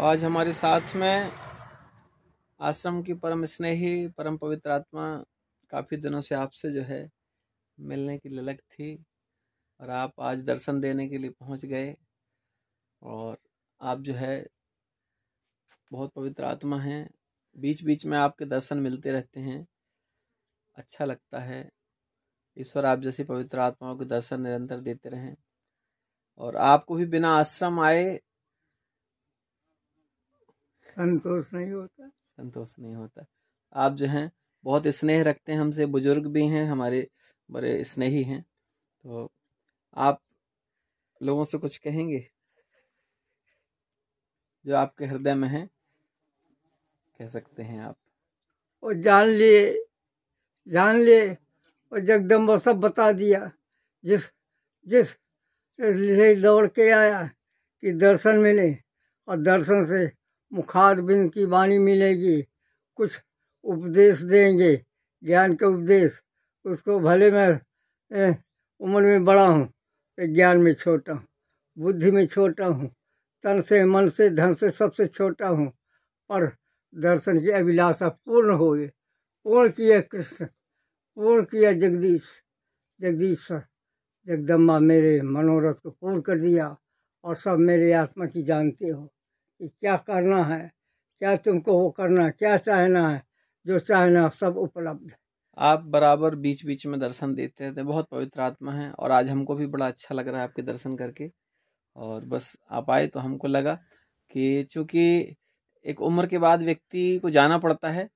आज हमारे साथ में आश्रम की परम स्नेही परम पवित्र आत्मा काफ़ी दिनों से आपसे जो है मिलने की ललक थी और आप आज दर्शन देने के लिए पहुंच गए और आप जो है बहुत पवित्र आत्मा हैं बीच बीच में आपके दर्शन मिलते रहते हैं अच्छा लगता है ईश्वर आप जैसी पवित्र आत्माओं के दर्शन निरंतर देते रहें और आपको भी बिना आश्रम आए संतोष नहीं होता संतोष नहीं होता आप जो हैं बहुत स्नेह रखते हैं हमसे बुजुर्ग भी हैं हमारे बड़े स्नेही हैं तो आप लोगों से कुछ कहेंगे जो आपके हृदय में है कह सकते हैं आप और जान लिए जान लिए और जगदम्बा सब बता दिया जिस जिस दौड़ के आया कि दर्शन मिले और दर्शन से मुखारबिंद की वाणी मिलेगी कुछ उपदेश देंगे ज्ञान के उपदेश उसको भले मैं उम्र में बड़ा हूँ ज्ञान में छोटा हूँ बुद्धि में छोटा हूँ तन से मन से धन से सबसे छोटा हूँ पर दर्शन की अभिलाषा पूर्ण हो गई पूर्ण किया कृष्ण पूर्ण किया जगदीश सर जगदम्बा मेरे मनोरथ को पूर्ण कर दिया और सब मेरे आत्मा की जानते हो कि क्या करना है क्या तुमको वो करना है क्या चाहना है जो चाहना सब उपलब्ध है आप बराबर बीच बीच में दर्शन देते रहते बहुत पवित्र आत्मा है और आज हमको भी बड़ा अच्छा लग रहा है आपके दर्शन करके और बस आप आए तो हमको लगा कि चूँकि एक उम्र के बाद व्यक्ति को जाना पड़ता है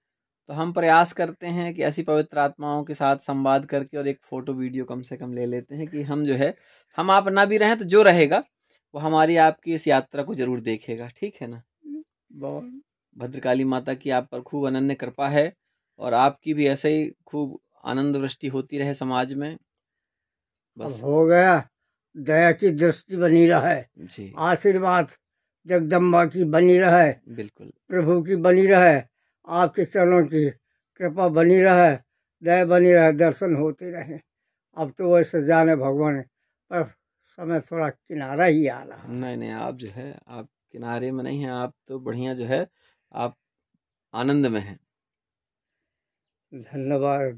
तो हम प्रयास करते हैं कि ऐसी पवित्र आत्माओं के साथ संवाद करके और एक फ़ोटो वीडियो कम से कम ले लेते हैं कि हम जो है हम आप ना भी रहें तो जो रहेगा वो हमारी आपकी इस यात्रा को जरूर देखेगा ठीक है ना हम्म। बहुत हम्म। भद्रकाली माता की आप पर खूब अनन्य कृपा है और आपकी भी ऐसे ही खूब आनंद वृष्टि होती रहे समाज में बस हो गया दया की दृष्टि बनी रहे आशीर्वाद जगदम्बा की बनी रहे बिल्कुल प्रभु की बनी रहे आपके चरणों की कृपा बनी रहे दया बनी रहे दर्शन होते रहे अब तो वैसे जाने भगवान पर समय थोड़ा किनारा ही आ रहा नहीं नहीं आप जो है आप किनारे में नहीं है आप तो बढ़िया जो है आप आनंद में हैं धन्यवाद